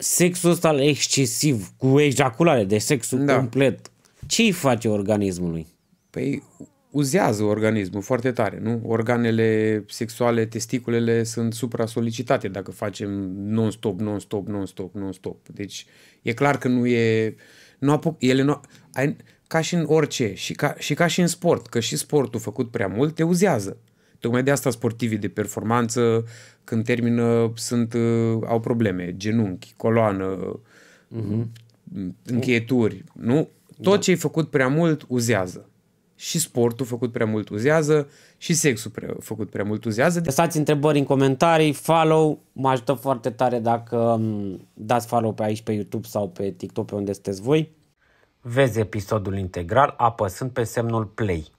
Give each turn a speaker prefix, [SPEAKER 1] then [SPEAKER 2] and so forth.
[SPEAKER 1] sexul ăsta excesiv, cu ejaculare, de sexul da. complet, ce îi face organismului? Păi uzează organismul foarte tare, nu? Organele sexuale, testiculele sunt supra-solicitate dacă facem non-stop, non-stop, non-stop, non-stop. Deci e clar că nu e... Nu apuc, ele nu, ai, ca și în orice și ca, și ca și în sport, că și sportul făcut prea mult te uzează. Tocmai de asta sportivii de performanță, când termină, sunt, uh, au probleme, genunchi, coloană, uh-huh. încheieturi, nu? Tot da. ce ai făcut prea mult uzează. Și sportul făcut prea mult uzează, și sexul prea, făcut prea mult uzează. Lăsați întrebări în comentarii, follow, mă ajută foarte tare dacă
[SPEAKER 2] mm, dați follow pe aici pe YouTube sau pe TikTok pe unde sunteți voi. Vezi episodul integral apăsând pe semnul play.